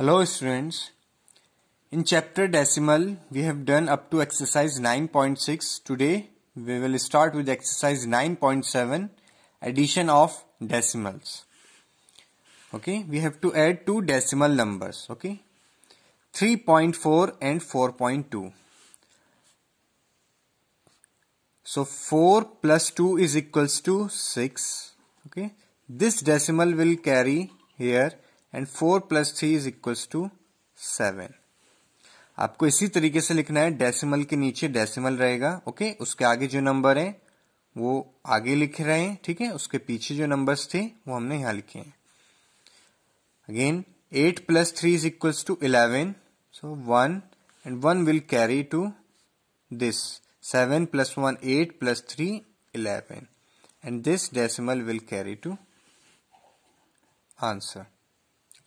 Hello students. In chapter decimal we have done up to exercise 9.6. Today we will start with exercise 9.7 addition of decimals. Okay, we have to add two decimal numbers. Okay, 3.4 and 4.2. So 4 plus 2 is equals to 6. Okay, this decimal will carry here and four plus three is equals to seven आपको इसी तरीके से लिखना है decimal के नीचे decimal रहेगा okay उसके आगे जो नंबर है वो आगे लिख रहे हैं ठीक है उसके पीछे जो नंबर्स थे वो हमने यहां लिखे हैं again eight plus three is equals to eleven so one and one will carry to this seven plus one eight plus three eleven and this decimal will carry to answer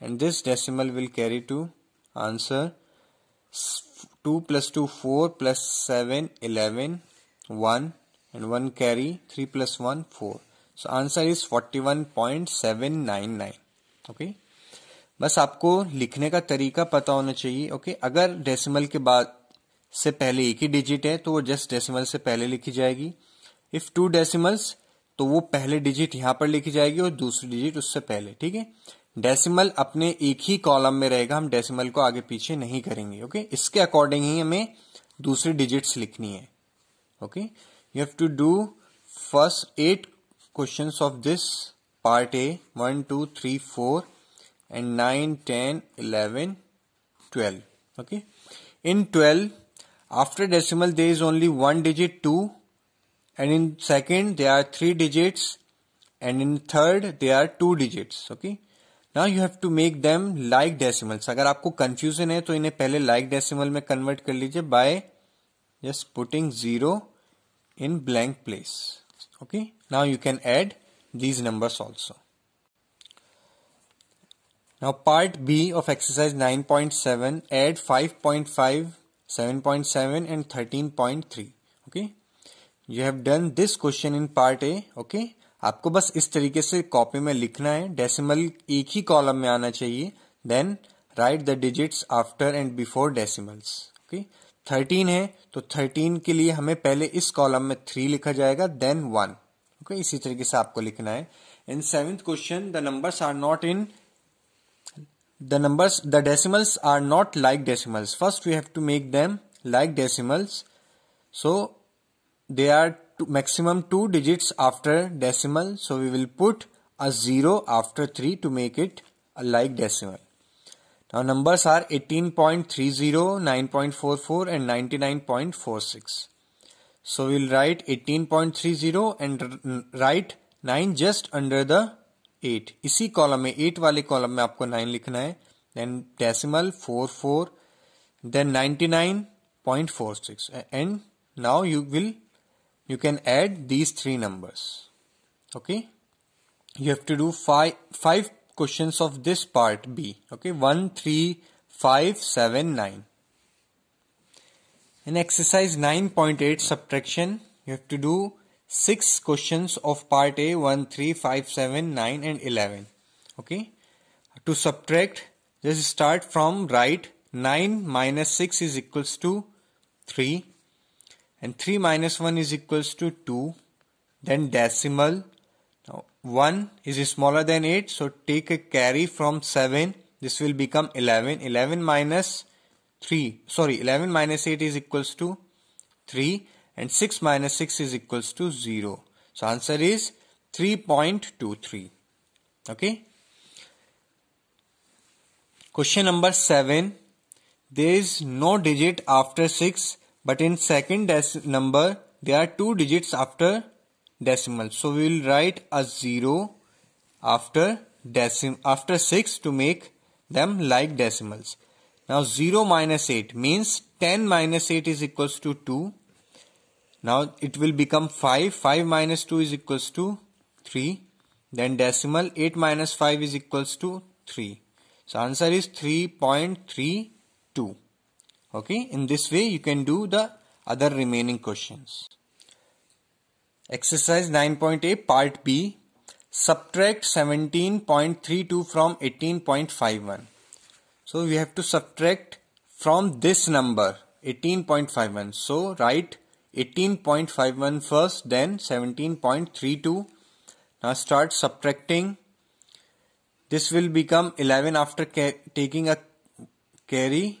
and this decimal will carry to answer 2 plus 2 4 plus 7 11 1 and 1 carry 3 plus 1 4 so answer is 41.799 okay बस आपको लिखने का तरीका पता होना चाहिए okay okay? अगर decimal के बाद से पहले एक ही डिजिट है तो वो जस्ट डेसिमल से पहले लिखी जाएगी इफ टू डेसिमल्स तो वो पहले डिजिट यहां पर लिखी जाएगी और दूसरी डिजिट उससे पहले ठीक है डेसिमल अपने एक ही कॉलम में रहेगा हम डेसिमल को आगे पीछे नहीं करेंगे ओके okay? इसके अकॉर्डिंग ही हमें दूसरी डिजिट्स लिखनी है okay you have to do first eight question of this part A one two three four and nine ten eleven twelve okay in twelve after decimal they is only one digit two and in second they are three digits and in third they are two digits okay now you have to make them like decimals अगर आपको confusion है तो इन्हें पहले like decimal में convert कर लीजिए by just putting zero in blank place okay now you can add these number also Now part B of exercise 9.7 add 5.5, 7.7 and 13.3. Okay. You have done this question in part A. Okay. आपको बस इस तरीके से copy में लिखना है decimal एक ही column में आना चाहिए then write the digits after and before decimals okay thirteen है तो थर्टीन के लिए हमें पहले इस कॉलम में थ्री लिखा जाएगा देन वन ओके इसी तरीके से आपको लिखना है in seventh question the numbers are not in the numbers the decimals are not like decimals first we have to make them like decimals so they are maximum two digits after decimal so we will put a 0 after 3 to make it a like decimal. Now numbers are 18.30, 9.44 and 99.46. So we'll write 18.30 and write 9 just under the 8. इसी column में 8 वाले column में आपको 9 लिखना है decimal four 44 Then 99.46 And now you will you can add these three numbers okay you have to do five five questions of this part b okay 1 3 5 7 9 in exercise 9.8 subtraction you have to do six questions of part a 1 3 5 7 9 and 11 okay to subtract just start from right 9 minus 6 is equals to 3 and 3 minus 1 is equals to 2 then decimal now 1 is smaller than 8 so take a carry from 7 this will become 11 11 minus 3 sorry 11 minus 8 is equals to 3 and 6 minus 6 is equals to 0 so answer is 3.23 okay question number 7 there is no digit after 6 but in second number there are two digits after decimal so we will write a 0 after decim after 6 to make them like decimals now 0 minus 8 means 10 minus 8 is equals to 2 now it will become 5 5 minus 2 is equals to 3 then decimal 8 minus 5 is equals to 3 so answer is 3.32 Okay, in this way you can do the other remaining questions. Exercise nine point eight part B subtract 17.32 from 18.51. So we have to subtract from this number 18.51. So write 18.51 first then 17.32. Now start subtracting. This will become 11 after taking a carry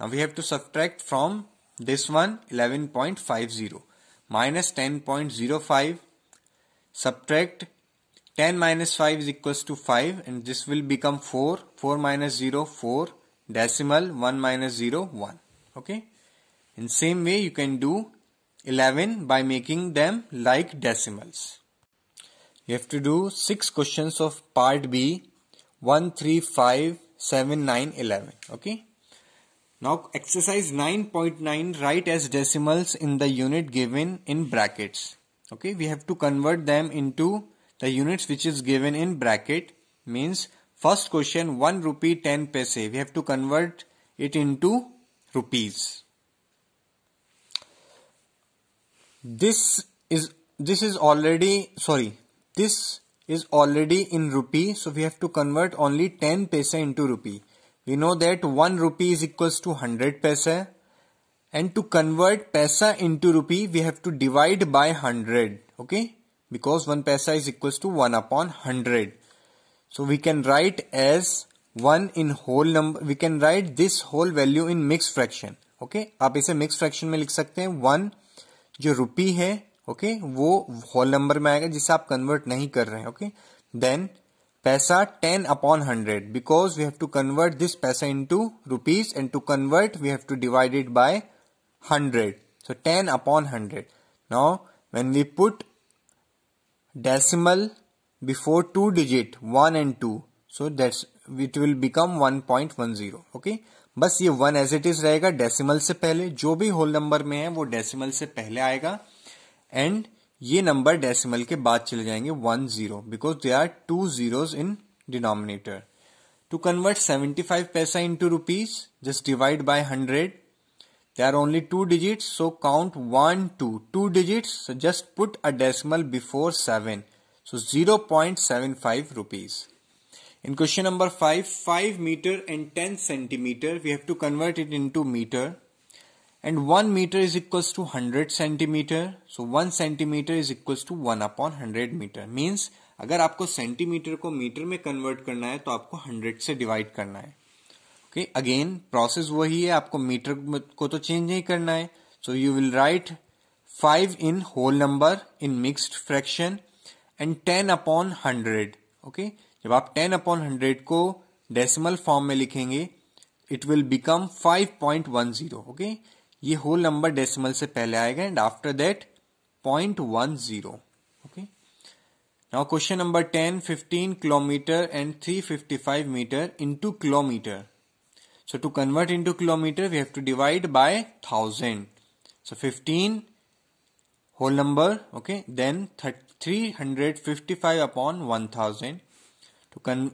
Now we have to subtract from this one 11.50 minus 10.05 subtract 10 minus 5 is equals to 5 and this will become 4 4 minus 0 4 decimal 1 minus 0 1 okay in same way you can do 11 by making them like decimals you have to do 6 questions of part B 1 3 5 7 9 11 okay now exercise 9.9 write as decimals in the unit given in brackets. Okay, we have to convert them into the units which is given in bracket means first question 1 rupee 10 paise. We have to convert it into rupees. This is this is already sorry this is already in rupee so we have to convert only 10 paise into rupee we know that one rupee is equal to hundred paise and to convert paisa into rupee we have to divide by hundred okay because one paisa is equal to one upon hundred so we can write as one in whole number we can write this whole value in mix fraction okay आप इसे mix fraction में लिख सकते हैं one जो rupee है okay okay? वो whole number में आएगा जिसे आप कन्वर्ट नहीं कर रहे हैं okay then paisa ten upon hundred because we have to convert this paisa into rupees and to convert we have to divide by hundred so ten upon hundred now when we put decimal before two digit one and two so that's it will become one one point zero okay बस ये one as it is रहेगा decimal से पहले जो भी whole number में है वो डेसिमल से पहले आएगा एंड ये नंबर डेसिमल के बाद चले जाएंगे one zero because they are two zeros in denominator to convert seventy five paisa into rupees just divide by hundred they are only two digit so count one two two digit just put a decimal before seven so zero point seven five rupees question number five five meter and ten centimeter we have to convert it into meter and 1 meter is equals to 100 centimeter so 1 centimeter is equals to 1 upon 100 meter means अगर आपको centimetre को metre में convert करना है तो आपको 100 से divide करना है ओके अगेन प्रोसेस वही है आपको मीटर को तो चेंज नहीं करना है so you will write 5 in whole number in mixed fraction and 10 upon 100 okay जब आप 10 अपॉन 100 को डेसिमल फॉर्म में लिखेंगे it will become 5.10 okay okay? ये होल नंबर डेसिमल से पहले आएगा and after that point one zero okay now question number ten fifteen kilometer and three fifty five meter into kilometer so to convert into kilometer we have to divide by thousand so fifteen whole number okay then three hundred fifty five upon one thousand to कन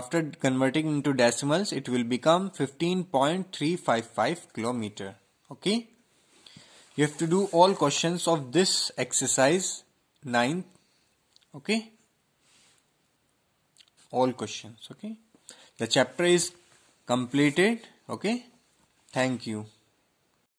after converting into decimals it will become fifteen point three five five kilometer okay you have to do all questions of this exercise 9 okay all questions okay the chapter is completed okay thank you